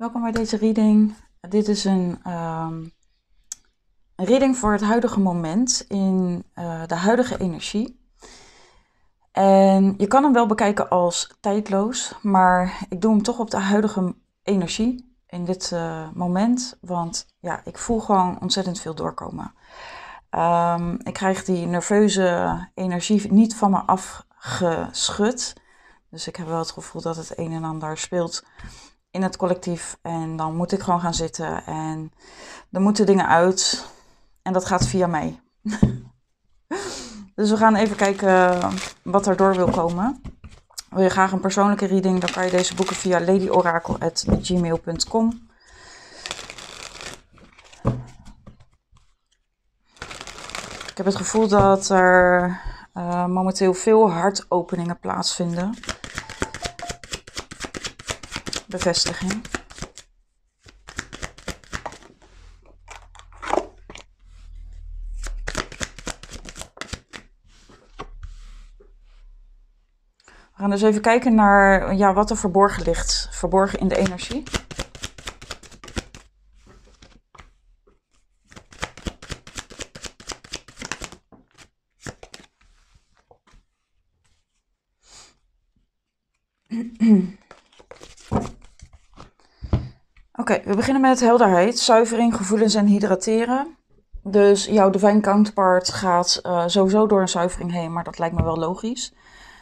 Welkom bij deze reading. Dit is een, um, reading voor het huidige moment in eh, de huidige energie. En je kan hem wel bekijken als tijdloos, maar ik doe hem toch op de huidige energie in dit eh, moment. Want ja, ik voel gewoon ontzettend veel doorkomen. Ehm, ik krijg die nerveuze energie niet van me afgeschud. Dus ik heb wel het gevoel dat het een en ander speelt in het collectief. En dan moet ik gewoon gaan zitten en er moeten dingen uit. En dat gaat via mij. dus we gaan even kijken wat er door wil komen. Wil je graag een persoonlijke reading? Dan kan je deze boeken via ladyorakel.gmail.com. Ik heb het gevoel dat er eh, momenteel veel hartopeningen plaatsvinden bevestiging. We gaan dus even kijken naar ja, wat er verborgen ligt, verborgen in de energie. we beginnen met helderheid, zuivering, gevoelens en hydrateren. Dus jouw divine counterpart gaat eh, sowieso door een zuivering heen, maar dat lijkt me wel logisch.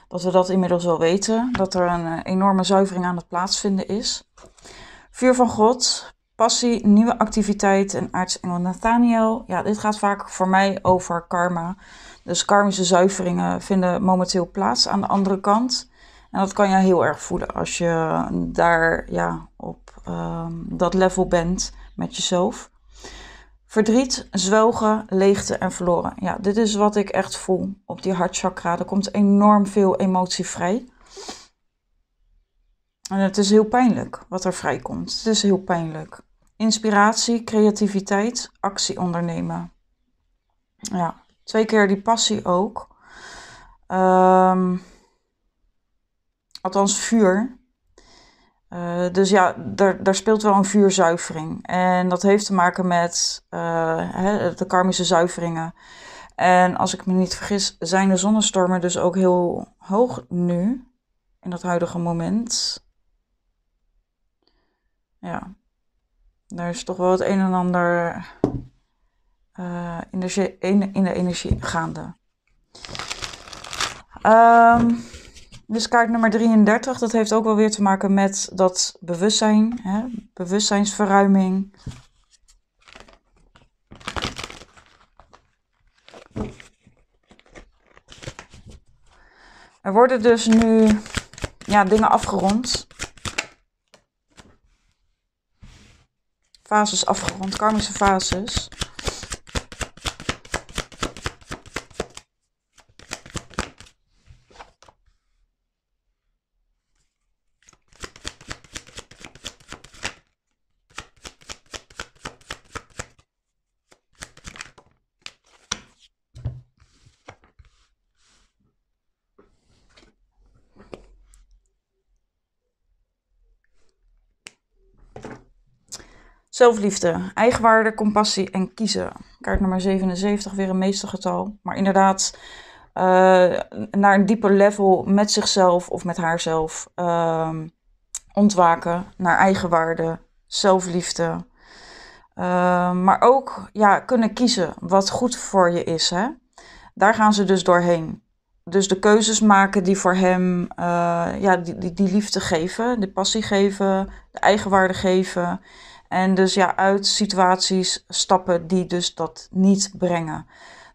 Dat we dat inmiddels wel weten, dat er een eh, enorme zuivering aan het plaatsvinden is. Vuur van God, passie, nieuwe activiteit en aartsengel Nathaniel. Ja, dit gaat vaak voor mij over karma. Dus karmische zuiveringen vinden momenteel plaats aan de andere kant. En dat kan je heel erg voelen als je daar ja, op Ehm, dat level bent met jezelf. Verdriet, zwelgen, leegte en verloren. Ja, dit is wat ik echt voel op die hartchakra. Er komt enorm veel emotie vrij. En het is heel pijnlijk wat er vrijkomt. Het is heel pijnlijk. Inspiratie, creativiteit, actie ondernemen. Ja, twee keer die passie ook. Ehm, althans, vuur. Eh, dus ja, daar speelt wel een vuurzuivering. En dat heeft te maken met eh, hè, de karmische zuiveringen. En als ik me niet vergis, zijn de zonnestormen dus ook heel hoog nu. In dat huidige moment. Ja. Daar is toch wel het een en ander eh, in, de, in, de energie gaande. Um, dus kaart nummer 33, dat heeft ook wel weer te maken met dat bewustzijn, hè? bewustzijnsverruiming. Er worden dus nu ja, dingen afgerond. Fases afgerond, karmische fases. Zelfliefde, eigenwaarde, compassie en kiezen. Kaart nummer 77, weer een meestergetal. Maar inderdaad, eh, naar een dieper level met zichzelf of met haarzelf uh, ontwaken. Naar eigenwaarde, zelfliefde. Ehm, maar ook ja, kunnen kiezen wat goed voor je is. Hè? Daar gaan ze dus doorheen. Dus de keuzes maken die voor hem eh, ja, die, die, die, liefde geven, de passie geven, de eigenwaarde geven. En dus ja, uit situaties stappen die dus dat niet brengen.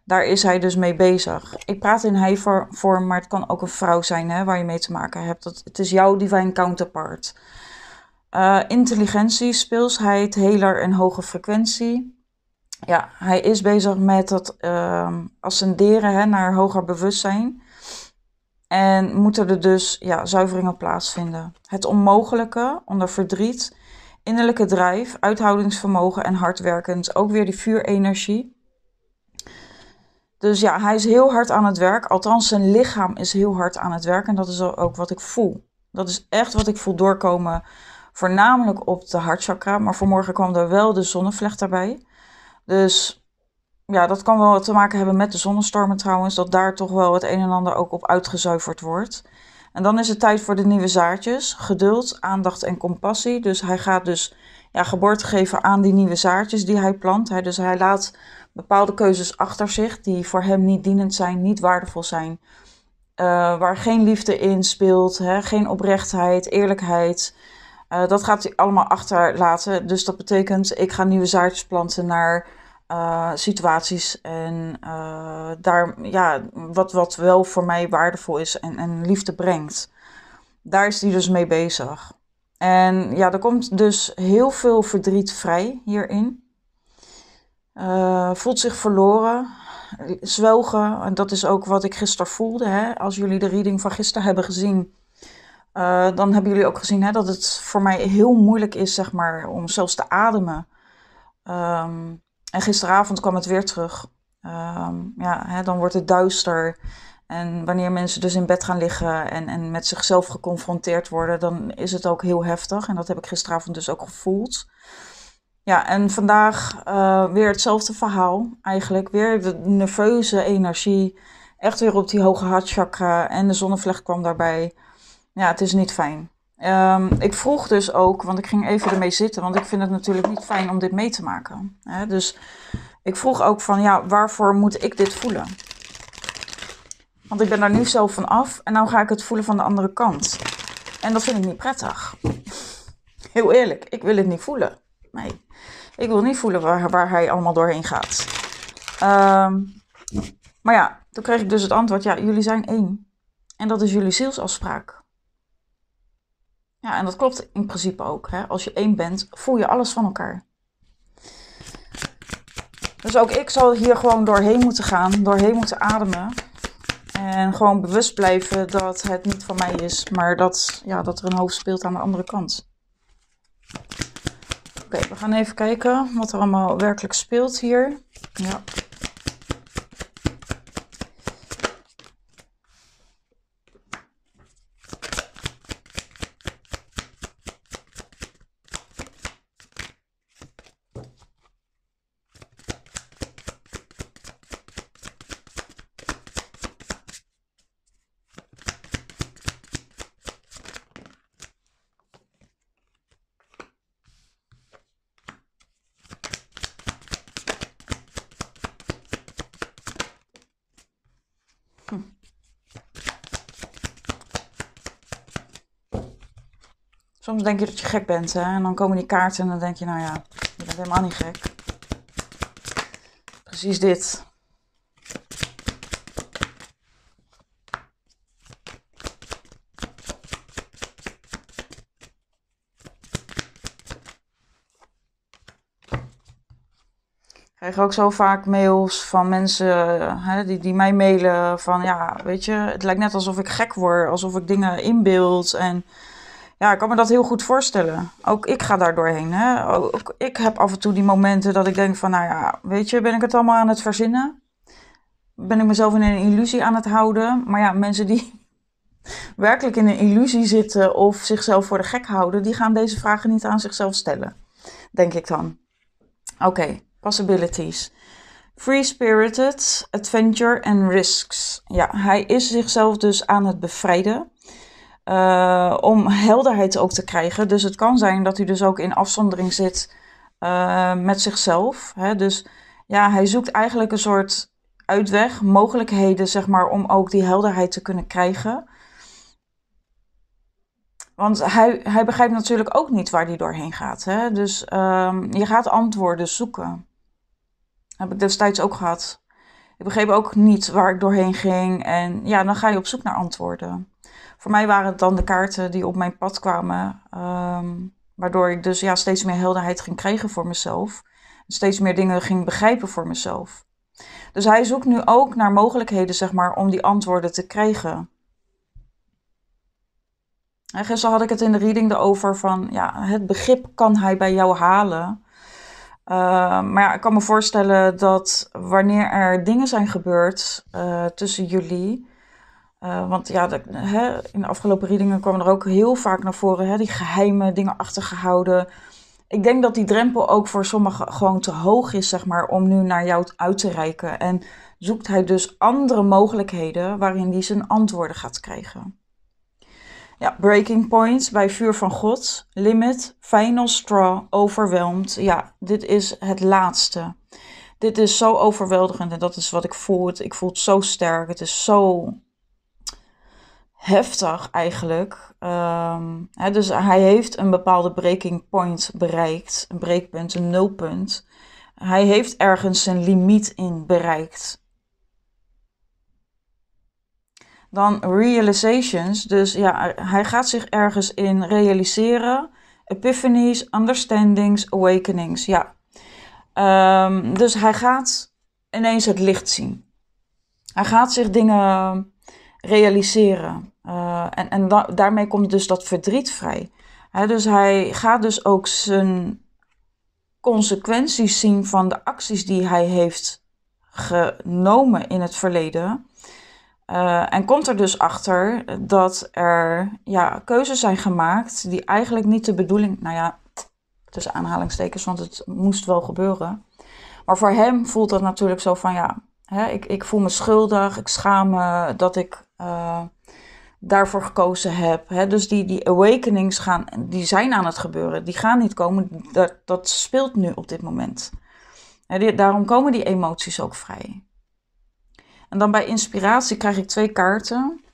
Daar is hij dus mee bezig. Ik praat in hij vorm, maar het kan ook een vrouw zijn hè, waar je mee te maken hebt. Dat, het is jouw divine counterpart. Eh, intelligentie, speelsheid, heler en hoge frequentie. Ja, hij is bezig met het uh, ascenderen hè, naar hoger bewustzijn. En moeten er dus ja, zuiveringen plaatsvinden. Het onmogelijke onder verdriet innerlijke drijf, uithoudingsvermogen en hardwerkend, ook weer die vuurenergie. Dus ja, hij is heel hard aan het werk. Althans, zijn lichaam is heel hard aan het werk. En dat is ook wat ik voel. Dat is echt wat ik voel doorkomen. Voornamelijk op de hartchakra. Maar vanmorgen kwam er wel de zonnevlecht daarbij. Dus ja, dat kan wel te maken hebben met de zonnestormen trouwens. Dat daar toch wel het een en ander ook op uitgezuiverd wordt. En dan is het tijd voor de nieuwe zaadjes. Geduld, aandacht en compassie. Dus hij gaat dus ja, geboorte geven aan die nieuwe zaadjes die hij plant. Hij, dus hij laat bepaalde keuzes achter zich die voor hem niet dienend zijn, niet waardevol zijn. Eh, waar geen liefde in speelt, hè, geen oprechtheid, eerlijkheid. Eh, dat gaat hij allemaal achterlaten. Dus dat betekent, ik ga nieuwe zaadjes planten naar eh, situaties. En eh, daar, ja, wat, wat wel voor mij waardevol is en, en liefde brengt. Daar is hij dus mee bezig. En ja, er komt dus heel veel verdriet vrij hierin. Eh, voelt zich verloren, zwelgen En dat is ook wat ik gisteren voelde. Hè? Als jullie de reading van gisteren hebben gezien, dan hebben jullie ook gezien hè, dat het voor mij heel moeilijk is zeg maar, om zelfs te ademen. Ehm, en gisteravond kwam het weer terug. Ehm, ja, hè, dan wordt het duister. En wanneer mensen dus in bed gaan liggen en, en met zichzelf geconfronteerd worden, dan is het ook heel heftig. En dat heb ik gisteravond dus ook gevoeld. Ja, en vandaag eh, weer hetzelfde verhaal eigenlijk. Weer de nerveuze energie. Echt weer op die hoge hartchakra. En de zonnevlecht kwam daarbij. Ja, het is niet fijn. Ehm, ik vroeg dus ook, want ik ging even ermee zitten, want ik vind het natuurlijk niet fijn om dit mee te maken. Hè? Dus ik vroeg ook van, ja, waarvoor moet ik dit voelen? Want ik ben daar nu zelf van af en nou ga ik het voelen van de andere kant. En dat vind ik niet prettig. Heel eerlijk, ik wil het niet voelen. Nee, ik wil niet voelen waar, waar hij allemaal doorheen gaat. Ehm, maar ja, toen kreeg ik dus het antwoord, ja, jullie zijn één. En dat is jullie zielsafspraak. Ja, en dat klopt in principe ook. Hè? Als je één bent, voel je alles van elkaar. Dus ook ik zal hier gewoon doorheen moeten gaan, doorheen moeten ademen. En gewoon bewust blijven dat het niet van mij is, maar dat, ja, dat er een hoofd speelt aan de andere kant. Oké, we gaan even kijken wat er allemaal werkelijk speelt hier. Ja, Soms denk je dat je gek bent, hè? En dan komen die kaarten en dan denk je, nou ja, je bent helemaal niet gek. Precies dit. Ik krijg ook zo vaak mails van mensen eh, hè, die, die mij mailen van ja, weet je, het lijkt net alsof ik gek word, alsof ik dingen inbeeld en ja, ik kan me dat heel goed voorstellen. Ook ik ga daar doorheen. Hè? Ook ik heb af en toe die momenten dat ik denk van, nou ja, weet je, ben ik het allemaal aan het verzinnen? Ben ik mezelf in een illusie aan het houden? Maar ja, mensen die werkelijk in een illusie zitten of zichzelf voor de gek houden, die gaan deze vragen niet aan zichzelf stellen. Denk ik dan. Oké, possibilities. Free spirited, adventure en risks. Ja, hij is zichzelf dus aan het bevrijden. Eh, om helderheid ook te krijgen. Dus het kan zijn dat hij dus ook in afzondering zit eh, met zichzelf. Hè? Dus ja, hij zoekt eigenlijk een soort uitweg, mogelijkheden, zeg maar, om ook die helderheid te kunnen krijgen. Want hij, hij begrijpt natuurlijk ook niet waar hij doorheen gaat. Hè? Dus ehm, je gaat antwoorden zoeken. Heb ik destijds ook gehad. Ik begreep ook niet waar ik doorheen ging. En ja, dan ga je op zoek naar antwoorden voor mij waren het dan de kaarten die op mijn pad kwamen. Ehm, waardoor ik dus ja, steeds meer helderheid ging krijgen voor mezelf. Steeds meer dingen ging begrijpen voor mezelf. Dus hij zoekt nu ook naar mogelijkheden, zeg maar, om die antwoorden te krijgen. En gisteren had ik het in de reading erover van, ja, het begrip kan hij bij jou halen. Ehm, maar ik kan me voorstellen dat wanneer er dingen zijn gebeurd eh, tussen jullie, eh, want ja, hè, in de afgelopen readingen kwamen er ook heel vaak naar voren hè, die geheime dingen achtergehouden. Ik denk dat die drempel ook voor sommigen gewoon te hoog is, zeg maar, om nu naar jou uit te reiken. En zoekt hij dus andere mogelijkheden waarin hij zijn antwoorden gaat krijgen. Ja, breaking point bij vuur van God, limit, final straw, overweldigd. Ja, dit is het laatste. Dit is zo overweldigend en dat is wat ik voel. Ik voel het zo sterk. Het is zo heftig eigenlijk. Ehm, hè, dus hij heeft een bepaalde breaking point bereikt, een breekpunt, een nulpunt. Hij heeft ergens zijn limiet in bereikt. Dan realizations, dus ja, hij gaat zich ergens in realiseren. Epiphanies, understandings, awakenings, ja. Ehm, dus hij gaat ineens het licht zien. Hij gaat zich dingen realiseren. Eh, en en daarmee komt dus dat verdriet vrij. dus hij gaat dus ook zijn consequenties zien van de acties die hij heeft genomen in het verleden. Eh, en komt er dus achter dat er ja, keuzes zijn gemaakt die eigenlijk niet de bedoeling, nou ja, tussen aanhalingstekens, want het moest wel gebeuren. Maar voor hem voelt dat natuurlijk zo van ja, Hè, ik, ik voel me schuldig, ik schaam me dat ik eh, daarvoor gekozen heb. Hè. Dus die, die awakenings gaan, die zijn aan het gebeuren. Die gaan niet komen. Dat, dat speelt nu op dit moment. Hè, daarom komen die emoties ook vrij. En dan bij inspiratie krijg ik twee kaarten.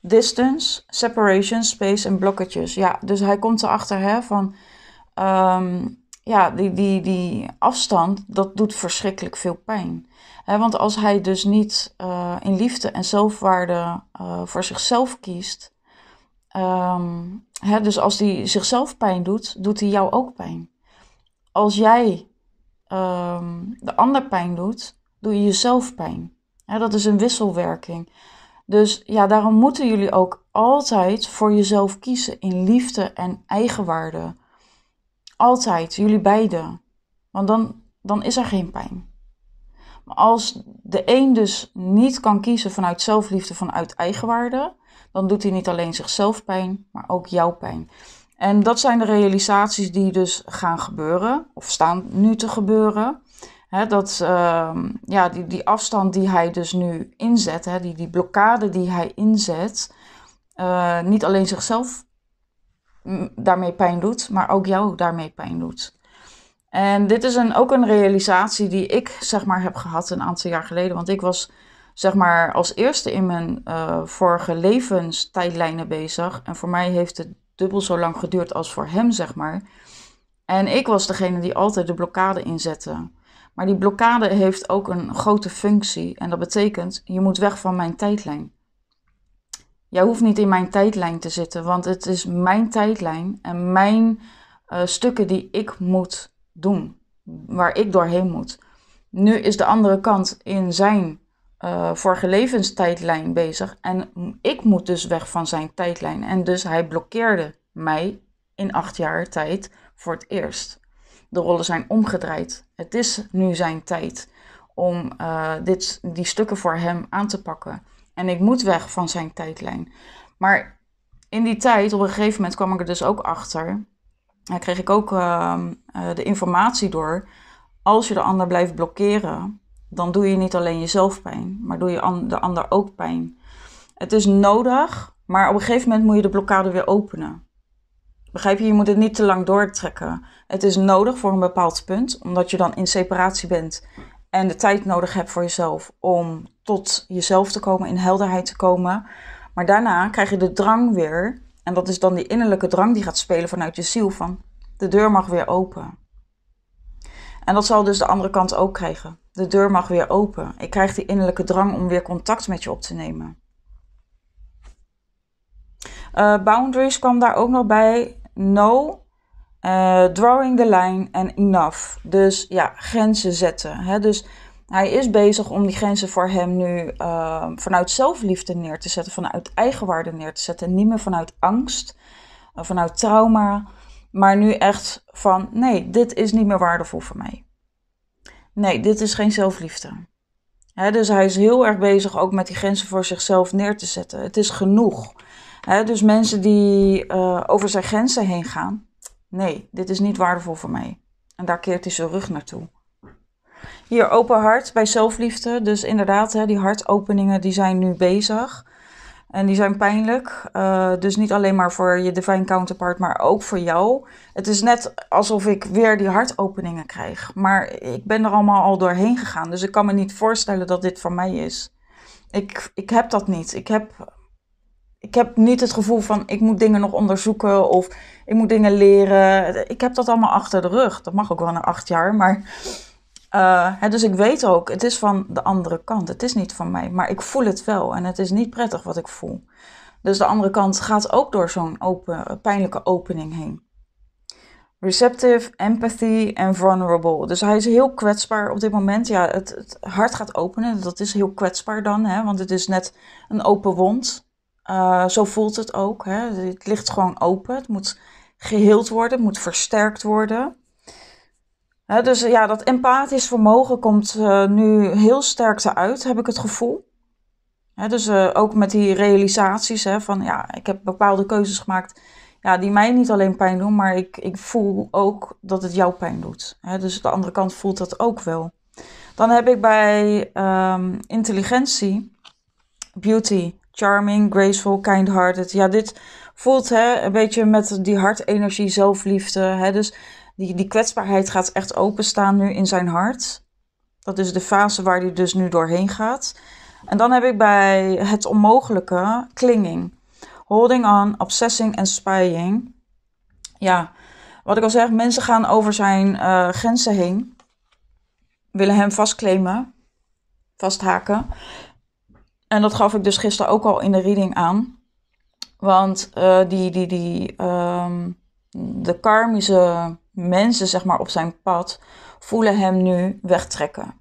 Distance, separation, space en blokketjes. Ja, dus hij komt erachter hè, van... Ehm, ja, die, die, die afstand, dat doet verschrikkelijk veel pijn. want als hij dus niet eh, in liefde en zelfwaarde eh, voor zichzelf kiest, um, dus als hij zichzelf pijn doet, doet hij jou ook pijn. Als jij ehm, de ander pijn doet, doe je jezelf pijn. dat is een wisselwerking. Dus ja, daarom moeten jullie ook altijd voor jezelf kiezen in liefde en eigenwaarde. Altijd, jullie beiden. Want dan, dan is er geen pijn. Maar als de een dus niet kan kiezen vanuit zelfliefde, vanuit eigenwaarde, dan doet hij niet alleen zichzelf pijn, maar ook jouw pijn. En dat zijn de realisaties die dus gaan gebeuren, of staan nu te gebeuren. dat, ehm, ja, die, die afstand die hij dus nu inzet, die, die blokkade die hij inzet, eh, niet alleen zichzelf daarmee pijn doet, maar ook jou daarmee pijn doet. En dit is een, ook een realisatie die ik zeg maar heb gehad een aantal jaar geleden. Want ik was zeg maar als eerste in mijn eh, vorige levenstijdlijnen bezig. En voor mij heeft het dubbel zo lang geduurd als voor hem zeg maar. En ik was degene die altijd de blokkade inzette. Maar die blokkade heeft ook een grote functie. En dat betekent, je moet weg van mijn tijdlijn. Jij hoeft niet in mijn tijdlijn te zitten, want het is mijn tijdlijn en mijn eh, stukken die ik moet doen, waar ik doorheen moet. Nu is de andere kant in zijn eh, vorige levenstijdlijn bezig en ik moet dus weg van zijn tijdlijn. En dus hij blokkeerde mij in acht jaar tijd voor het eerst. De rollen zijn omgedraaid. Het is nu zijn tijd om eh, dit, die stukken voor hem aan te pakken. En ik moet weg van zijn tijdlijn. Maar in die tijd, op een gegeven moment, kwam ik er dus ook achter. En kreeg ik ook ehm, eh, de informatie door. Als je de ander blijft blokkeren, dan doe je niet alleen jezelf pijn, maar doe je de ander ook pijn. Het is nodig, maar op een gegeven moment moet je de blokkade weer openen. Begrijp je? Je moet het niet te lang doortrekken. Het is nodig voor een bepaald punt, omdat je dan in separatie bent en de tijd nodig hebt voor jezelf om tot jezelf te komen, in helderheid te komen. Maar daarna krijg je de drang weer. En dat is dan die innerlijke drang die gaat spelen vanuit je ziel van de deur mag weer open. En dat zal dus de andere kant ook krijgen. De deur mag weer open. Ik krijg die innerlijke drang om weer contact met je op te nemen. Eh, boundaries kwam daar ook nog bij. No, eh, drawing the line en enough. Dus ja, grenzen zetten. Hè? Dus hij is bezig om die grenzen voor hem nu ehm, vanuit zelfliefde neer te zetten, vanuit eigenwaarde neer te zetten. niet meer vanuit angst, eh, vanuit trauma, maar nu echt van nee, dit is niet meer waardevol voor mij. Nee, dit is geen zelfliefde. dus hij is heel erg bezig ook met die grenzen voor zichzelf neer te zetten. Het is genoeg. dus mensen die eh, over zijn grenzen heen gaan, nee, dit is niet waardevol voor mij. En daar keert hij zijn rug naartoe. Hier open hart bij zelfliefde. Dus inderdaad, hè, die hartopeningen die zijn nu bezig. En die zijn pijnlijk. Eh, dus niet alleen maar voor je divine counterpart, maar ook voor jou. Het is net alsof ik weer die hartopeningen krijg. Maar ik ben er allemaal al doorheen gegaan. Dus ik kan me niet voorstellen dat dit van mij is. Ik, ik heb dat niet. Ik heb, ik heb niet het gevoel van ik moet dingen nog onderzoeken of ik moet dingen leren. Ik heb dat allemaal achter de rug. Dat mag ook wel na acht jaar, maar eh, hè, dus ik weet ook, het is van de andere kant. Het is niet van mij, maar ik voel het wel en het is niet prettig wat ik voel. Dus de andere kant gaat ook door zo'n open, eh, pijnlijke opening heen. Receptive, empathy en vulnerable. Dus hij is heel kwetsbaar op dit moment. Ja, het, hart gaat openen. Dat is heel kwetsbaar dan, hè, want het is net een open wond. Eh, zo voelt het ook. Hè. Het ligt gewoon open. Het moet geheeld worden, het moet versterkt worden dus ja, dat empathisch vermogen komt eh, nu heel sterk te uit, heb ik het gevoel. dus eh, ook met die realisaties hè, van ja, ik heb bepaalde keuzes gemaakt ja, die mij niet alleen pijn doen, maar ik, ik voel ook dat het jou pijn doet. dus de andere kant voelt dat ook wel. Dan heb ik bij ehm, intelligentie, beauty, charming, graceful, kind-hearted. Ja, dit voelt hè, een beetje met die hartenergie, zelfliefde. Hè, dus die, die kwetsbaarheid gaat echt openstaan nu in zijn hart. Dat is de fase waar hij dus nu doorheen gaat. En dan heb ik bij het onmogelijke klinging, Holding on, obsessing en spying. Ja, wat ik al zeg, mensen gaan over zijn eh, grenzen heen. Willen hem vastclaimen, vasthaken. En dat gaf ik dus gisteren ook al in de reading aan. Want eh, die, die, die, ehm, de karmische mensen zeg maar, op zijn pad voelen hem nu wegtrekken.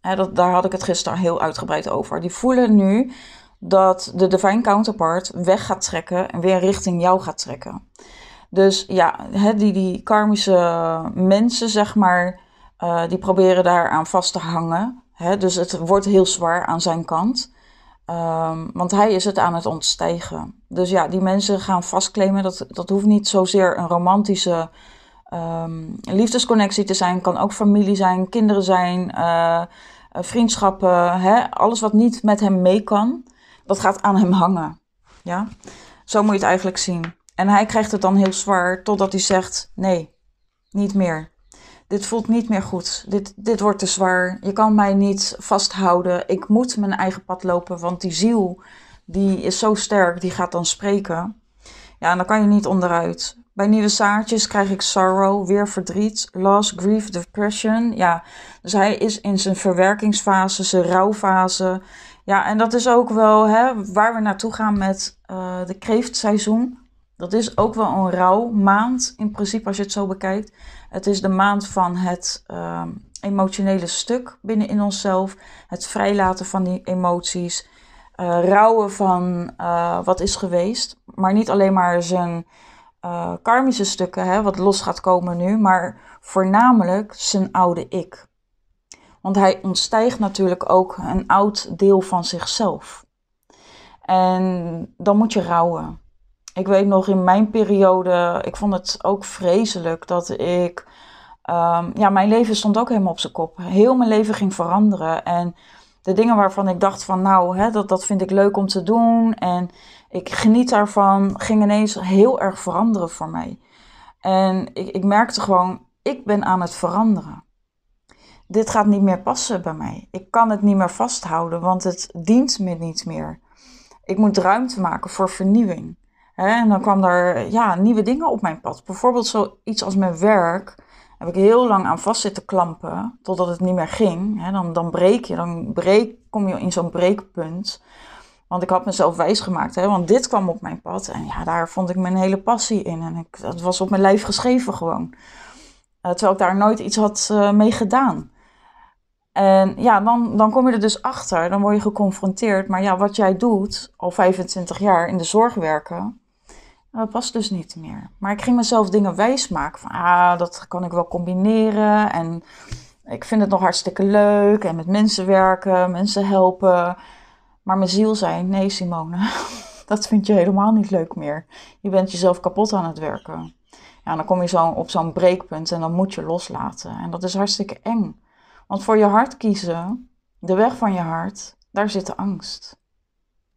dat, daar had ik het gisteren heel uitgebreid over. Die voelen nu dat de divine counterpart weg gaat trekken en weer richting jou gaat trekken. Dus ja, die, die karmische mensen, zeg maar, eh, die proberen daaraan vast te hangen. dus het wordt heel zwaar aan zijn kant. Ehm, want hij is het aan het ontstijgen. Dus ja, die mensen gaan vastklemmen. Dat, dat hoeft niet zozeer een romantische een ehm, liefdesconnectie te zijn kan ook familie zijn, kinderen zijn, eh, eh, vriendschappen. Hè? Alles wat niet met hem mee kan, dat gaat aan hem hangen. Ja? Zo moet je het eigenlijk zien. En hij krijgt het dan heel zwaar totdat hij zegt: Nee, niet meer. Dit voelt niet meer goed. Dit, dit wordt te zwaar. Je kan mij niet vasthouden. Ik moet mijn eigen pad lopen, want die ziel die is zo sterk, die gaat dan spreken. Ja, en dan kan je niet onderuit. Bij nieuwe zaadjes krijg ik sorrow, weer verdriet, loss, grief, depression. Ja, dus hij is in zijn verwerkingsfase, zijn rouwfase. Ja, en dat is ook wel hè, waar we naartoe gaan met uh, de kreeftseizoen. Dat is ook wel een rouwmaand, in principe als je het zo bekijkt. Het is de maand van het ehm, emotionele stuk binnen in onszelf. Het vrijlaten van die emoties. Eh, rouwen van eh, wat is geweest. Maar niet alleen maar zijn eh, karmische stukken, hè, wat los gaat komen nu, maar voornamelijk zijn oude ik. Want hij ontstijgt natuurlijk ook een oud deel van zichzelf. En dan moet je rouwen. Ik weet nog in mijn periode, ik vond het ook vreselijk dat ik. Ehm, ja, mijn leven stond ook helemaal op zijn kop. Heel mijn leven ging veranderen. En de dingen waarvan ik dacht van nou, hè, dat, dat vind ik leuk om te doen. En ik geniet daarvan, ging ineens heel erg veranderen voor mij. En ik, ik merkte gewoon, ik ben aan het veranderen. Dit gaat niet meer passen bij mij. Ik kan het niet meer vasthouden, want het dient me niet meer. Ik moet ruimte maken voor vernieuwing. En dan kwam daar ja, nieuwe dingen op mijn pad. Bijvoorbeeld zoiets als mijn werk. Heb ik heel lang aan vast zitten klampen, totdat het niet meer ging. Dan, dan breek je, dan breek, kom je in zo'n breekpunt. Want ik had mezelf wijsgemaakt, hè, want dit kwam op mijn pad. En ja, daar vond ik mijn hele passie in. En ik, dat was op mijn lijf geschreven gewoon. Eh, terwijl ik daar nooit iets had eh, mee gedaan. En ja, dan, dan kom je er dus achter. Dan word je geconfronteerd. Maar ja, wat jij doet, al 25 jaar in de zorg werken, dat past dus niet meer. Maar ik ging mezelf dingen wijsmaken. Van, ah, dat kan ik wel combineren. En ik vind het nog hartstikke leuk. En met mensen werken, mensen helpen. Maar mijn ziel zei: Nee, Simone, dat vind je helemaal niet leuk meer. Je bent jezelf kapot aan het werken. Ja, dan kom je zo op zo'n breekpunt en dan moet je loslaten. En dat is hartstikke eng. Want voor je hart kiezen, de weg van je hart, daar zit de angst.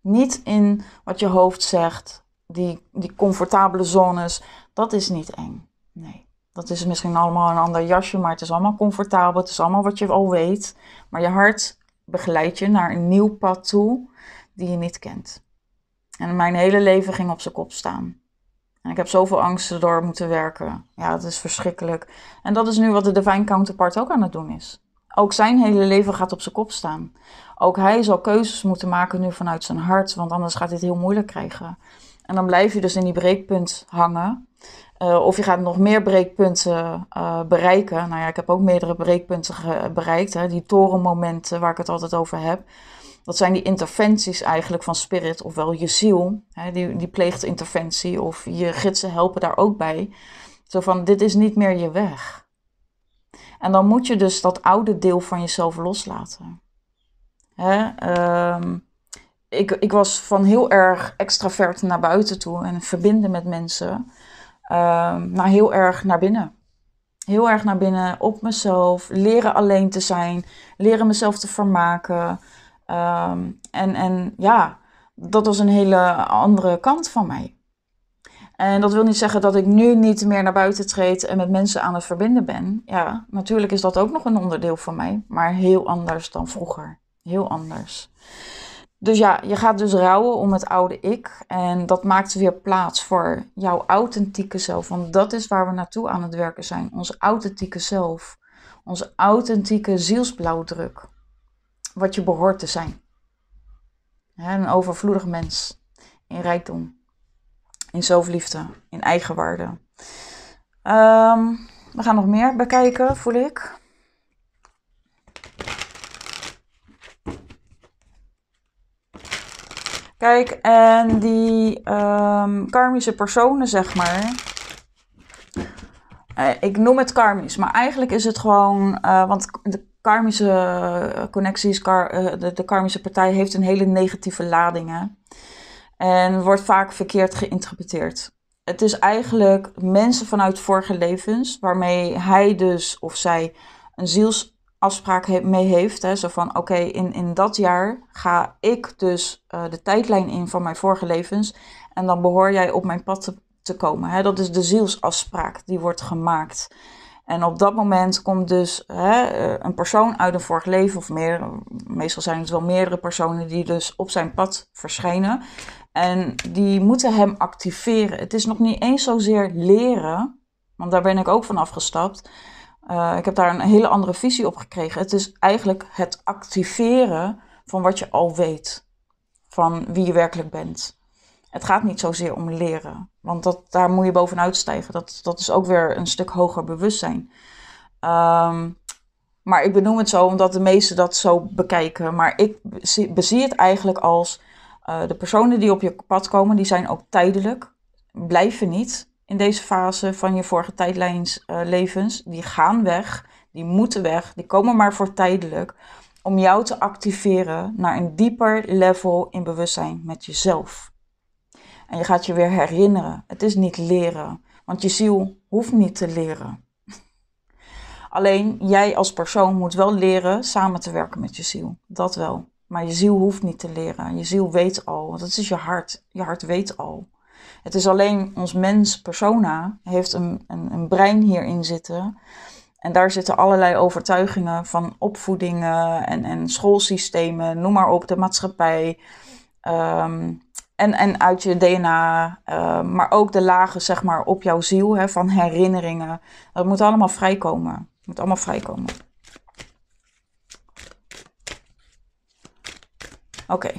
Niet in wat je hoofd zegt, die, die comfortabele zones. Dat is niet eng. Nee. Dat is misschien allemaal een ander jasje, maar het is allemaal comfortabel. Het is allemaal wat je al weet. Maar je hart begeleid je naar een nieuw pad toe die je niet kent. En mijn hele leven ging op zijn kop staan. En ik heb zoveel angsten door moeten werken. Ja, dat is verschrikkelijk. En dat is nu wat de Divine Counterpart ook aan het doen is. Ook zijn hele leven gaat op zijn kop staan. Ook hij zal keuzes moeten maken nu vanuit zijn hart, want anders gaat dit het heel moeilijk krijgen. En dan blijf je dus in die breekpunt hangen. Eh, of je gaat nog meer breekpunten eh, bereiken. Nou ja, ik heb ook meerdere breekpunten bereikt. Hè. Die torenmomenten waar ik het altijd over heb. Dat zijn die interventies eigenlijk van spirit, ofwel je ziel. Hè, die, die pleegt interventie of je gidsen helpen daar ook bij. Zo van, dit is niet meer je weg. En dan moet je dus dat oude deel van jezelf loslaten. Hè? Ehm, ik, ik was van heel erg extravert naar buiten toe en verbinden met mensen uh, heel erg naar binnen. Heel erg naar binnen, op mezelf, leren alleen te zijn, leren mezelf te vermaken. Ehm, en, en ja, dat was een hele andere kant van mij. En dat wil niet zeggen dat ik nu niet meer naar buiten treed en met mensen aan het verbinden ben. Ja, natuurlijk is dat ook nog een onderdeel van mij, maar heel anders dan vroeger. Heel anders. Dus ja, je gaat dus rouwen om het oude ik. En dat maakt weer plaats voor jouw authentieke zelf. Want dat is waar we naartoe aan het werken zijn. Ons authentieke zelf. Onze authentieke zielsblauwdruk. Wat je behoort te zijn. een overvloedig mens. In rijkdom. In zelfliefde. In eigenwaarde. Um, we gaan nog meer bekijken, voel ik. Kijk, en die ehm, karmische personen, zeg maar. Eh, ik noem het karmisch, maar eigenlijk is het gewoon. Eh, want de karmische eh, connecties, de, de, karmische partij heeft een hele negatieve lading. Hè? En wordt vaak verkeerd geïnterpreteerd. Het is eigenlijk mensen vanuit vorige levens, waarmee hij dus of zij een ziels afspraak mee heeft. Hè, zo van oké, in, in dat jaar ga ik dus eh, de tijdlijn in van mijn vorige levens. En dan behoor jij op mijn pad te, te komen. Hè. Dat is de zielsafspraak die wordt gemaakt. En op dat moment komt dus hè, eh, een persoon uit een vorig leven, of meer, meestal zijn het wel meerdere personen die dus op zijn pad verschijnen. En die moeten hem activeren. Het is nog niet eens zozeer leren, want daar ben ik ook van afgestapt. Eh, ik heb daar een hele andere visie op gekregen. Het is eigenlijk het activeren van wat je al weet. Van wie je werkelijk bent. Het gaat niet zozeer om leren. Want dat, daar moet je bovenuit stijgen. Dat, dat is ook weer een stuk hoger bewustzijn. Ehm, maar ik benoem het zo omdat de meesten dat zo bekijken. Maar ik bezie het eigenlijk als eh, de personen die op je pad komen, die zijn ook tijdelijk. Blijven niet in deze fase van je vorige tijdlijnslevens, eh, levens, die gaan weg, die moeten weg, die komen maar voor tijdelijk, om jou te activeren naar een dieper level in bewustzijn met jezelf. En je gaat je weer herinneren. Het is niet leren, want je ziel hoeft niet te leren. Alleen jij als persoon moet wel leren samen te werken met je ziel. Dat wel. Maar je ziel hoeft niet te leren. Je ziel weet al. Dat is je hart. Je hart weet al. Het is alleen ons mens persona heeft een, een, een brein hierin zitten. En daar zitten allerlei overtuigingen van opvoedingen en, en schoolsystemen, noem maar op, de maatschappij. Ehm, en, en uit je DNA, ehm, maar ook de lagen zeg maar, op jouw ziel hè, van herinneringen. Dat moet allemaal vrijkomen. moet allemaal vrijkomen. Oké,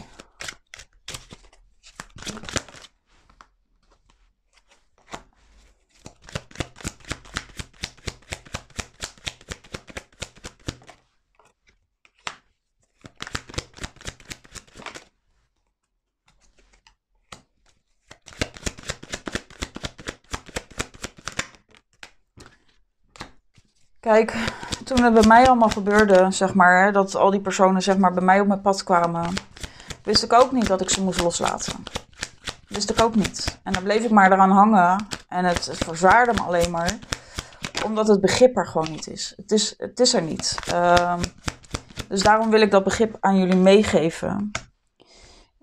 Kijk, toen het bij mij allemaal gebeurde, zeg maar, hè, dat al die personen zeg maar, bij mij op mijn pad kwamen, wist ik ook niet dat ik ze moest loslaten. Wist ik ook niet. En dan bleef ik maar eraan hangen en het, het verzwaarde me alleen maar, omdat het begrip er gewoon niet is. Het is, het is er niet. Ehm, dus daarom wil ik dat begrip aan jullie meegeven.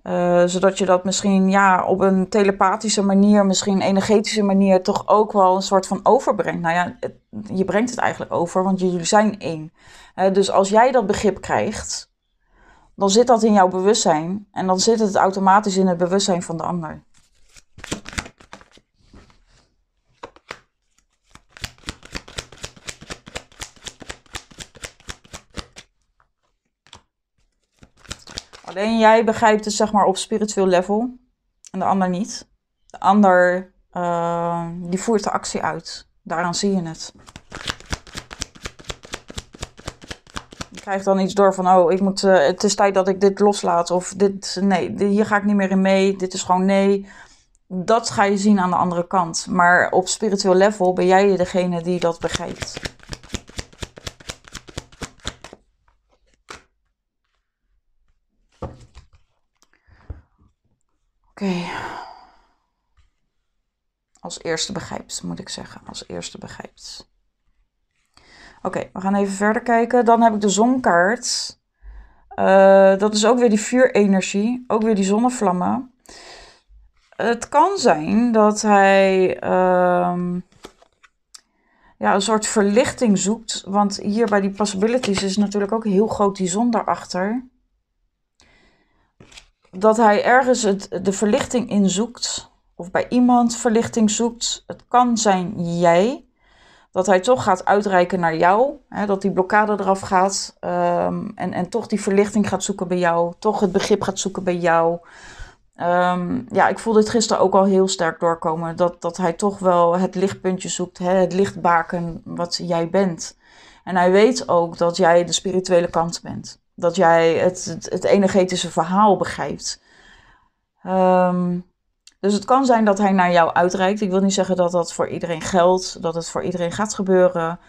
Eh, zodat je dat misschien ja, op een telepathische manier, misschien energetische manier, toch ook wel een soort van overbrengt. Nou ja, je brengt het eigenlijk over, want jullie zijn één. dus als jij dat begrip krijgt, dan zit dat in jouw bewustzijn en dan zit het automatisch in het bewustzijn van de ander. Alleen jij begrijpt het zeg maar op spiritueel level en de ander niet. De ander eh, die voert de actie uit. Daaraan zie je het. Je krijgt dan iets door van, oh, ik moet, eh, het is tijd dat ik dit loslaat. Of dit, nee, hier ga ik niet meer in mee. Dit is gewoon nee. Dat ga je zien aan de andere kant. Maar op spiritueel level ben jij degene die dat begrijpt. Oké. Als eerste begrijpt, moet ik zeggen. Als eerste begrijpt. Oké, we gaan even verder kijken. Dan heb ik de zonkaart. Eh, dat is ook weer die vuurenergie. Ook weer die zonnevlammen. Het kan zijn dat hij ehm, ja, een soort verlichting zoekt. Want hier bij die possibilities is natuurlijk ook heel groot die zon daarachter dat hij ergens het, de verlichting in zoekt. Of bij iemand verlichting zoekt. Het kan zijn jij. Dat hij toch gaat uitreiken naar jou. Hè, dat die blokkade eraf gaat. Ehm, en, en toch die verlichting gaat zoeken bij jou. Toch het begrip gaat zoeken bij jou. Ehm, ja, ik voelde het gisteren ook al heel sterk doorkomen. Dat, dat hij toch wel het lichtpuntje zoekt. Hè, het lichtbaken wat jij bent. En hij weet ook dat jij de spirituele kant bent. Dat jij het, het, energetische verhaal begrijpt. Ehm, dus het kan zijn dat hij naar jou uitreikt. Ik wil niet zeggen dat dat voor iedereen geldt, dat het voor iedereen gaat gebeuren.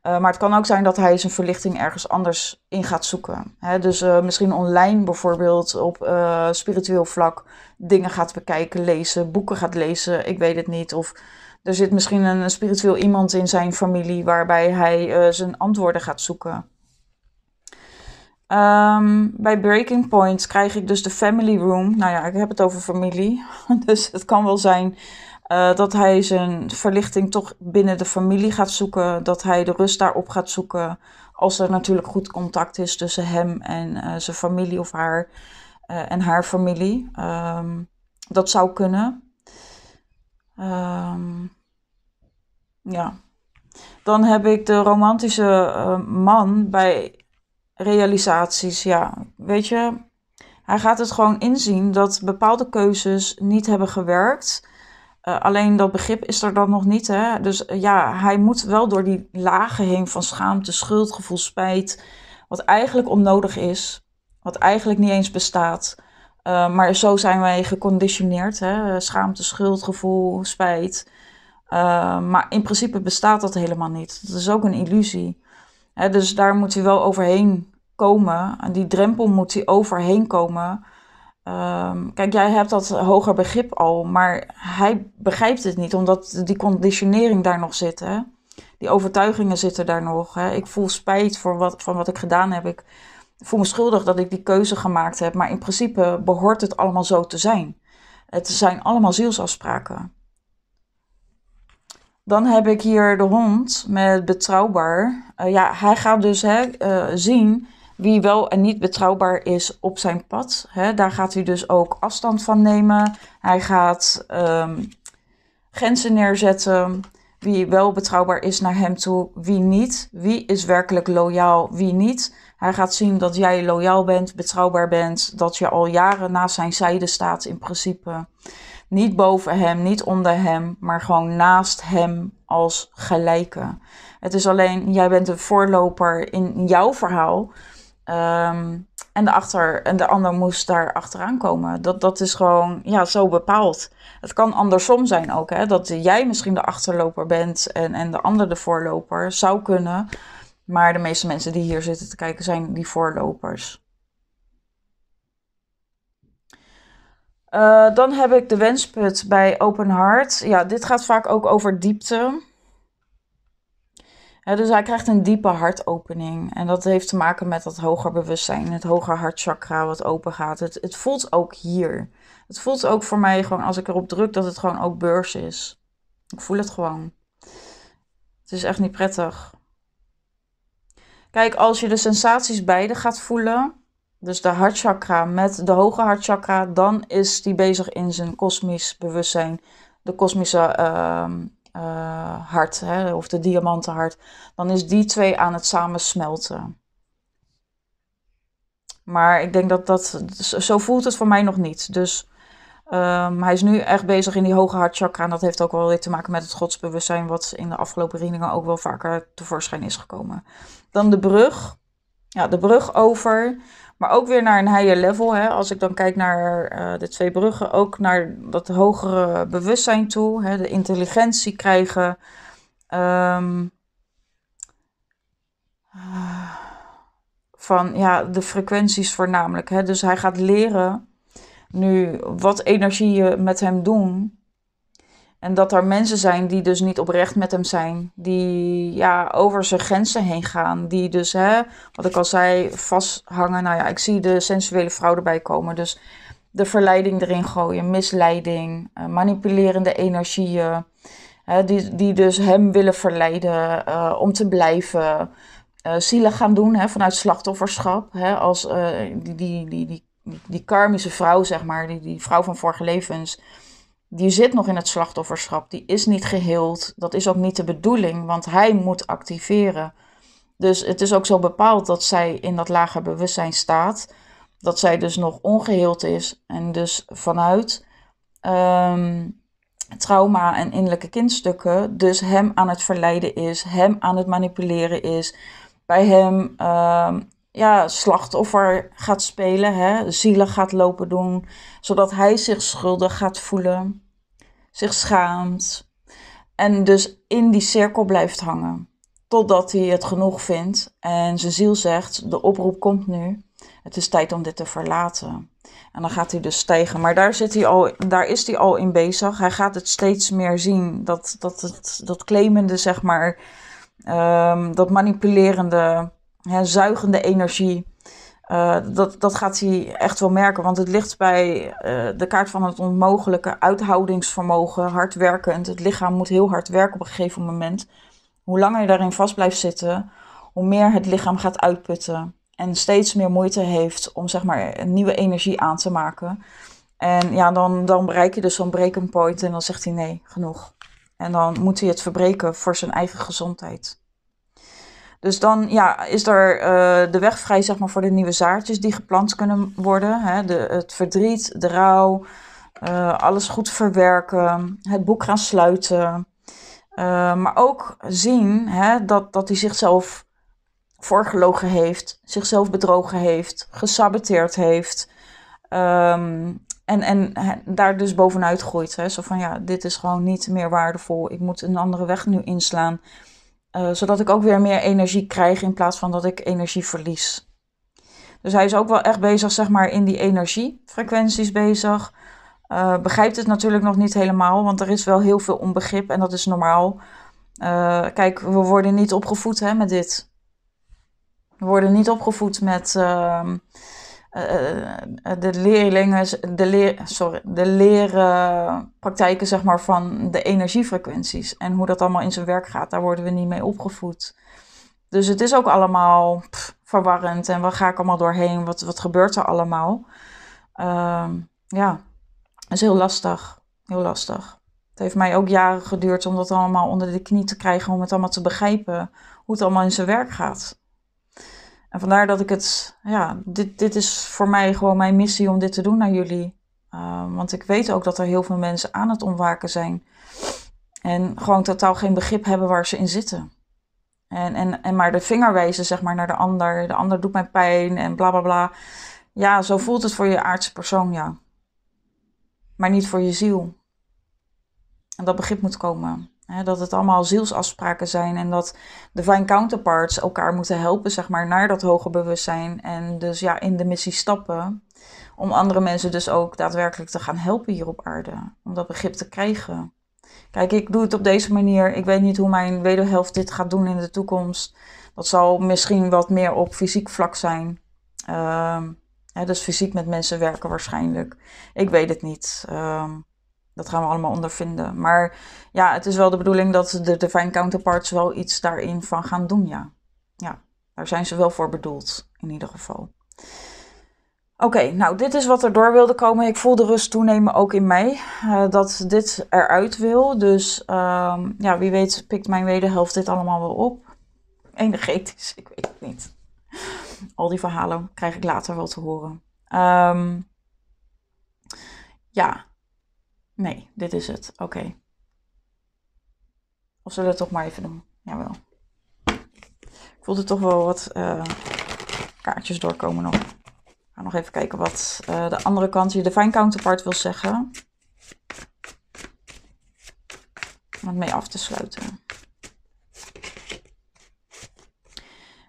Eh, maar het kan ook zijn dat hij zijn verlichting ergens anders in gaat zoeken. Dus eh, misschien online bijvoorbeeld op eh, spiritueel vlak dingen gaat bekijken, lezen, boeken gaat lezen, ik weet het niet. Of er zit misschien een spiritueel iemand in zijn familie waarbij hij zijn antwoorden gaat zoeken. Ehm, bij Breaking Points krijg ik dus de family room. Nou ja, ik heb het over familie. Dus het kan wel zijn eh, dat hij zijn verlichting toch binnen de familie gaat zoeken. Dat hij de rust daarop gaat zoeken. Als er natuurlijk goed contact is tussen hem en eh, zijn familie of haar eh, en haar familie. Ehm, dat zou kunnen. Ehm, ja. Dan heb ik de romantische man bij realisaties, ja. Weet je, hij gaat het gewoon inzien dat bepaalde keuzes niet hebben gewerkt. Eh, alleen dat begrip is er dan nog niet. Hè? Dus eh, ja, hij moet wel door die lagen heen van schaamte, schuldgevoel, spijt. Wat eigenlijk onnodig is. Wat eigenlijk niet eens bestaat. Eh, maar zo zijn wij geconditioneerd. Hè? Schaamte, schuldgevoel, spijt. maar in principe bestaat dat helemaal niet. Dat is ook een illusie dus daar moet hij wel overheen komen. En die drempel moet hij overheen komen. Ehm, kijk, jij hebt dat hoger begrip al, maar hij begrijpt het niet, omdat die conditionering daar nog zit. Hè? Die overtuigingen zitten daar nog. Hè? Ik voel spijt voor wat, van wat ik gedaan heb. Ik voel me schuldig dat ik die keuze gemaakt heb, maar in principe behoort het allemaal zo te zijn. Het zijn allemaal zielsafspraken. Dan heb ik hier de hond met betrouwbaar. Eh, ja, hij gaat dus hè, eh, zien wie wel en niet betrouwbaar is op zijn pad. Hè. Daar gaat hij dus ook afstand van nemen. Hij gaat ehm, grenzen neerzetten. Wie wel betrouwbaar is naar hem toe, wie niet. Wie is werkelijk loyaal, wie niet. Hij gaat zien dat jij loyaal bent, betrouwbaar bent. Dat je al jaren naast zijn zijde staat in principe. Niet boven hem, niet onder hem, maar gewoon naast hem als gelijke. Het is alleen, jij bent een voorloper in jouw verhaal. Ehm, en, de achter, en de ander moest daar achteraan komen. Dat, dat is gewoon ja, zo bepaald. Het kan andersom zijn ook. Hè? Dat jij misschien de achterloper bent en, en de ander de voorloper. Zou kunnen. Maar de meeste mensen die hier zitten te kijken zijn die voorlopers. Eh, dan heb ik de wensput bij Open Heart. Ja, dit gaat vaak ook over diepte dus hij krijgt een diepe hartopening. En dat heeft te maken met dat hoger bewustzijn, het hoger hartchakra wat open gaat. Het, het voelt ook hier. Het voelt ook voor mij gewoon als ik erop druk dat het gewoon ook beurs is. Ik voel het gewoon. Het is echt niet prettig. Kijk, als je de sensaties beide gaat voelen, dus de hartchakra met de hoge hartchakra, dan is die bezig in zijn kosmisch bewustzijn, de kosmische ehm, eh, hart, hè, of de diamantenhart, dan is die twee aan het samensmelten. Maar ik denk dat dat, zo voelt het voor mij nog niet. Dus ehm, hij is nu echt bezig in die hoge hartchakra. En dat heeft ook wel weer te maken met het godsbewustzijn, wat in de afgelopen readingen ook wel vaker tevoorschijn is gekomen. Dan de brug. Ja, de brug over maar ook weer naar een higher level. Hè. Als ik dan kijk naar eh, de twee bruggen, ook naar dat hogere bewustzijn toe. Hè, de intelligentie krijgen. Ehm, van ja, de frequenties voornamelijk. Hè. Dus hij gaat leren nu wat energieën met hem doen. En dat er mensen zijn die dus niet oprecht met hem zijn. Die ja, over zijn grenzen heen gaan. Die dus, hè, wat ik al zei, vasthangen. Nou ja, ik zie de sensuele vrouw erbij komen. Dus de verleiding erin gooien, misleiding, eh, manipulerende energieën. Hè, die, die dus hem willen verleiden eh, om te blijven. Uh, eh, zielen gaan doen hè, vanuit slachtofferschap. Hè, als die, die, die, die, die, karmische vrouw, zeg maar, die, die vrouw van vorige levens die zit nog in het slachtofferschap, die is niet geheeld. Dat is ook niet de bedoeling, want hij moet activeren. Dus het is ook zo bepaald dat zij in dat lager bewustzijn staat, dat zij dus nog ongeheeld is en dus vanuit um, trauma en innerlijke kindstukken, dus hem aan het verleiden is, hem aan het manipuleren is, bij hem ehm, ja, slachtoffer gaat spelen, hè? zielen gaat lopen doen, zodat hij zich schuldig gaat voelen zich schaamt en dus in die cirkel blijft hangen. Totdat hij het genoeg vindt en zijn ziel zegt: de oproep komt nu. Het is tijd om dit te verlaten. En dan gaat hij dus stijgen. Maar daar, zit hij al, daar is hij al in bezig. Hij gaat het steeds meer zien. Dat, dat, dat claimende, zeg maar, ehm, dat manipulerende, hè, zuigende energie eh, dat, dat gaat hij echt wel merken, want het ligt bij eh, de kaart van het onmogelijke uithoudingsvermogen, hard werkend. Het lichaam moet heel hard werken op een gegeven moment. Hoe langer je daarin vast blijft zitten, hoe meer het lichaam gaat uitputten en steeds meer moeite heeft om zeg maar een nieuwe energie aan te maken. En ja, dan, dan bereik je dus zo'n breaking point en dan zegt hij nee, genoeg. En dan moet hij het verbreken voor zijn eigen gezondheid. Dus dan ja, is er eh, de weg vrij zeg maar, voor de nieuwe zaadjes die geplant kunnen worden. Hè? De, het verdriet, de rouw, eh, alles goed verwerken, het boek gaan sluiten. Eh, maar ook zien hè, dat, dat hij zichzelf voorgelogen heeft, zichzelf bedrogen heeft, gesaboteerd heeft. Ehm, en, en daar dus bovenuit groeit. Hè? Zo van ja, dit is gewoon niet meer waardevol. Ik moet een andere weg nu inslaan. Eh, zodat ik ook weer meer energie krijg in plaats van dat ik energie verlies. Dus hij is ook wel echt bezig, zeg maar, in die energiefrequenties bezig. Uh, begrijpt het natuurlijk nog niet helemaal, want er is wel heel veel onbegrip en dat is normaal. Eh, kijk, we worden niet opgevoed hè, met dit. We worden niet opgevoed met ehm, eh, eh, de leerlingen, de, leer, sorry, de praktijken zeg maar, van de energiefrequenties en hoe dat allemaal in zijn werk gaat. Daar worden we niet mee opgevoed. Dus het is ook allemaal verwarrend en waar ga ik allemaal doorheen? Wat, wat gebeurt er allemaal? Ehm, ja, is heel lastig. Heel lastig. Het heeft mij ook jaren geduurd om dat allemaal onder de knie te krijgen, om het allemaal te begrijpen, hoe het allemaal in zijn werk gaat. En vandaar dat ik het, ja, dit, dit is voor mij gewoon mijn missie om dit te doen naar jullie. Ehm, want ik weet ook dat er heel veel mensen aan het ontwaken zijn. En gewoon totaal geen begrip hebben waar ze in zitten. En, en, en maar de vinger wijzen, zeg maar, naar de ander. De ander doet mij pijn en bla bla bla. Ja, zo voelt het voor je aardse persoon, ja. Maar niet voor je ziel. En dat begrip moet komen dat het allemaal zielsafspraken zijn en dat de fine counterparts elkaar moeten helpen, zeg maar, naar dat hoger bewustzijn. En dus ja, in de missie stappen. Om andere mensen dus ook daadwerkelijk te gaan helpen hier op aarde. Om dat begrip te krijgen. Kijk, ik doe het op deze manier. Ik weet niet hoe mijn wederhelft dit gaat doen in de toekomst. Dat zal misschien wat meer op fysiek vlak zijn. Ehm, dus fysiek met mensen werken waarschijnlijk. Ik weet het niet. Ehm, dat gaan we allemaal ondervinden. Maar ja, het is wel de bedoeling dat de Divine Counterparts wel iets daarin van gaan doen, ja. Ja, daar zijn ze wel voor bedoeld, in ieder geval. Oké, nou dit is wat er door wilde komen. Ik voel de rust toenemen ook in mij, eh, dat dit eruit wil. Dus ehm, ja, wie weet pikt mijn wederhelft dit allemaal wel op. Energetisch, ik weet het niet. Al die verhalen krijg ik later wel te horen. Ehm, ja, Nee, dit is het. Oké. Of zullen we het toch maar even doen? Jawel. Ik voelde toch wel wat eh, kaartjes doorkomen nog. Ik ga nog even kijken wat eh, de andere kant hier, de fine counterpart, wil zeggen. Om het mee af te sluiten.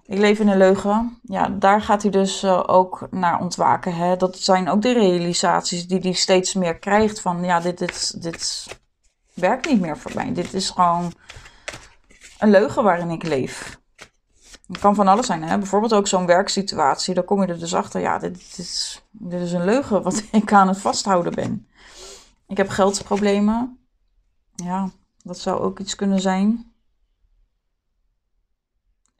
Ik leef in een leugen. Ja, daar gaat hij dus eh, ook naar ontwaken. Hè? Dat zijn ook de realisaties die hij steeds meer krijgt. Van ja, dit, dit, dit werkt niet meer voor mij. Dit is gewoon een leugen waarin ik leef. Het kan van alles zijn. Hè? Bijvoorbeeld ook zo'n werksituatie. Dan kom je er dus achter. Ja, dit, is, dit is een leugen wat ik aan het vasthouden ben. Ik heb geldproblemen. Ja, dat zou ook iets kunnen zijn.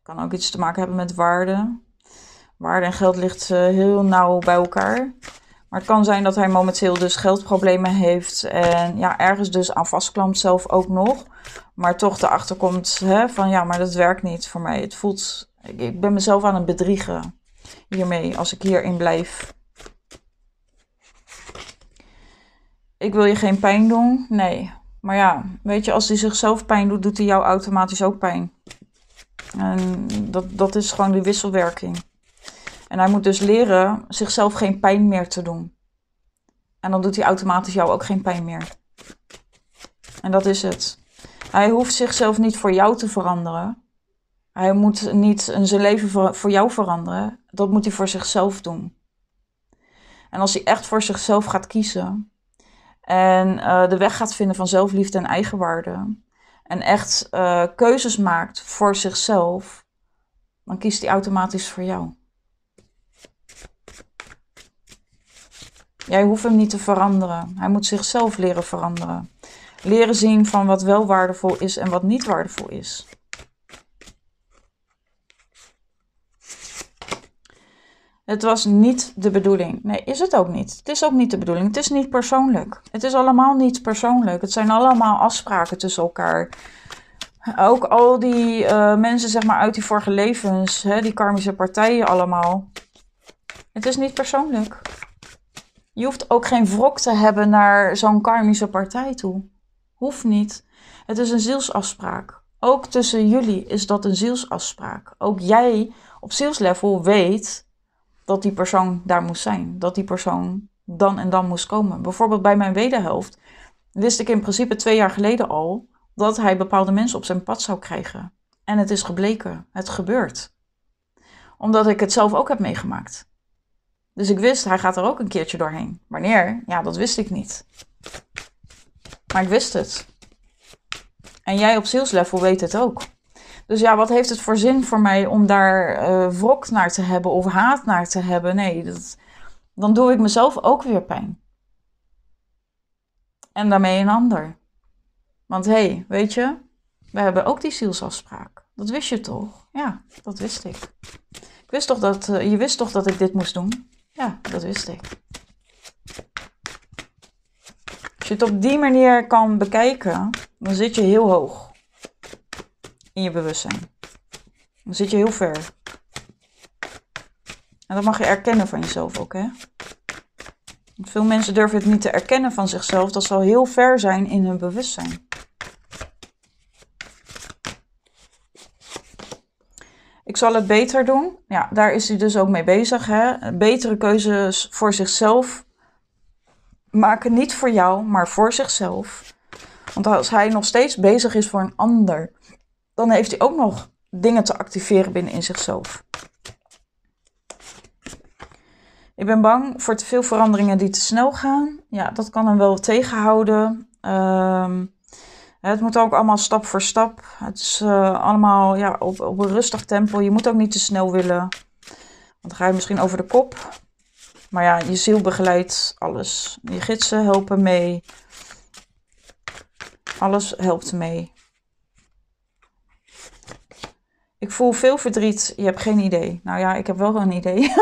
Kan ook iets te maken hebben met waarde. Waarde en geld ligt eh, heel nauw bij elkaar. Maar het kan zijn dat hij momenteel dus geldproblemen heeft. En ja, ergens dus aan vastklampt zelf ook nog. Maar toch erachter komt hè, van ja, maar dat werkt niet voor mij. Het voelt, ik, ik ben mezelf aan het bedriegen hiermee als ik hierin blijf. Ik wil je geen pijn doen. Nee. Maar ja, weet je, als hij zichzelf pijn doet, doet hij jou automatisch ook pijn. En dat, dat is gewoon die wisselwerking. En hij moet dus leren zichzelf geen pijn meer te doen. En dan doet hij automatisch jou ook geen pijn meer. En dat is het. Hij hoeft zichzelf niet voor jou te veranderen. Hij moet niet zijn leven voor, jou veranderen. Dat moet hij voor zichzelf doen. En als hij echt voor zichzelf gaat kiezen en eh, de weg gaat vinden van zelfliefde en eigenwaarde, en echt eh, keuzes maakt voor zichzelf, dan kiest hij automatisch voor jou. Jij hoeft hem niet te veranderen. Hij moet zichzelf leren veranderen. Leren zien van wat wel waardevol is en wat niet waardevol is. Het was niet de bedoeling. Nee, is het ook niet. Het is ook niet de bedoeling. Het is niet persoonlijk. Het is allemaal niet persoonlijk. Het zijn allemaal afspraken tussen elkaar. Ook al die eh, mensen zeg maar, uit die vorige levens, hè, die karmische partijen allemaal. Het is niet persoonlijk. Je hoeft ook geen wrok te hebben naar zo'n karmische partij toe. Hoeft niet. Het is een zielsafspraak. Ook tussen jullie is dat een zielsafspraak. Ook jij op zielslevel weet dat die persoon daar moest zijn. Dat die persoon dan en dan moest komen. Bijvoorbeeld bij mijn wederhelft wist ik in principe twee jaar geleden al dat hij bepaalde mensen op zijn pad zou krijgen. En het is gebleken, het gebeurt. Omdat ik het zelf ook heb meegemaakt. Dus ik wist, hij gaat er ook een keertje doorheen. Wanneer? Ja, dat wist ik niet. Maar ik wist het. En jij op zielslevel weet het ook. Dus ja, wat heeft het voor zin voor mij om daar uh, wrok naar te hebben of haat naar te hebben? Nee, dat, dan doe ik mezelf ook weer pijn. En daarmee een ander. Want hé, hey, weet je, we hebben ook die zielsafspraak. Dat wist je toch? Ja, dat wist ik. ik wist toch dat, eh, je wist toch dat ik dit moest doen? Ja, dat wist ik. Als je het op die manier kan bekijken, dan zit je heel hoog in je bewustzijn. Dan zit je heel ver. En dat mag je erkennen van jezelf ook, hè? veel mensen durven het niet te erkennen van zichzelf, dat zal heel ver zijn in hun bewustzijn. Ik zal het beter doen. Ja, daar is hij dus ook mee bezig. Hè? Betere keuzes voor zichzelf maken. Niet voor jou, maar voor zichzelf. Want als hij nog steeds bezig is voor een ander, dan heeft hij ook nog dingen te activeren binnen in zichzelf. Ik ben bang voor te veel veranderingen die te snel gaan. Ja, dat kan hem wel tegenhouden. Ehm, het moet ook allemaal stap voor stap. Het is eh, allemaal ja, op, op een rustig tempo. Je moet ook niet te snel willen. Want dan ga je misschien over de kop. Maar ja, je ziel begeleidt alles. Je gidsen helpen mee. Alles helpt mee. Ik voel veel verdriet. Je hebt geen idee. Nou ja, ik heb wel een idee.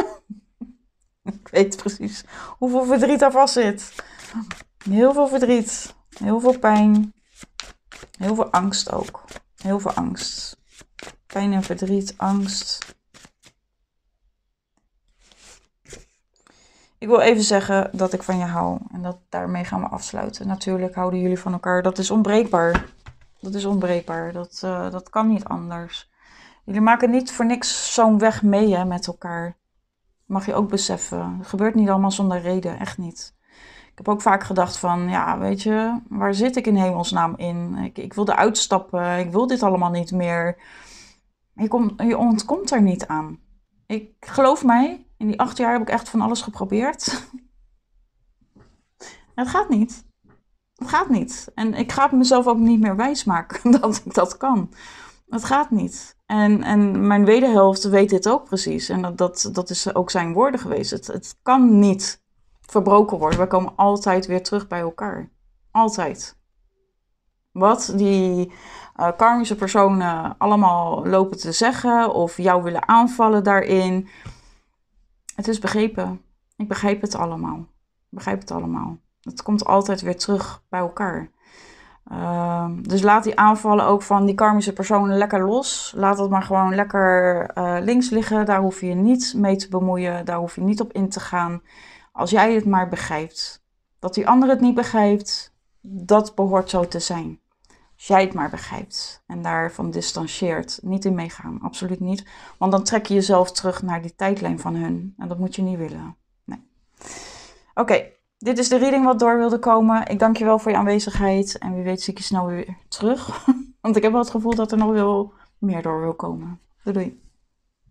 ik weet precies hoeveel verdriet daar vast zit. Heel veel verdriet. Heel veel pijn. Heel veel angst ook. Heel veel angst. Pijn en verdriet, angst. Ik wil even zeggen dat ik van je hou. En dat daarmee gaan we afsluiten. Natuurlijk houden jullie van elkaar. Dat is onbreekbaar. Dat is onbreekbaar. Dat, eh, dat kan niet anders. Jullie maken niet voor niks zo'n weg mee hè, met elkaar. Mag je ook beseffen. Het gebeurt niet allemaal zonder reden, echt niet. Ik heb ook vaak gedacht van, ja, weet je, waar zit ik in hemelsnaam in? Ik, ik wilde uitstappen, ik wil dit allemaal niet meer. Je, kom, je ontkomt er niet aan. Ik geloof mij, in die acht jaar heb ik echt van alles geprobeerd. het gaat niet. Het gaat niet. En ik ga het mezelf ook niet meer wijsmaken dat ik dat kan. Het gaat niet. En, en mijn wederhelft weet dit ook precies. En dat, dat, dat is ook zijn woorden geweest. Het, het kan niet verbroken worden. We komen altijd weer terug bij elkaar. Altijd. Wat die eh, karmische personen allemaal lopen te zeggen of jou willen aanvallen daarin. Het is begrepen. Ik begrijp het allemaal. Ik begrijp het allemaal. Het komt altijd weer terug bij elkaar. Ehm, dus laat die aanvallen ook van die karmische personen lekker los. Laat dat maar gewoon lekker eh, links liggen. Daar hoef je je niet mee te bemoeien. Daar hoef je niet op in te gaan. Als jij het maar begrijpt. Dat die ander het niet begrijpt, dat behoort zo te zijn. Als jij het maar begrijpt en daarvan distancieert. Niet in meegaan, absoluut niet. Want dan trek je jezelf terug naar die tijdlijn van hun. En dat moet je niet willen. Nee. Oké, dit is de reading wat door wilde komen. Ik dank je wel voor je aanwezigheid. En wie weet zie ik je snel weer terug. Want ik heb wel het gevoel dat er nog wel meer door wil komen. Doei doei.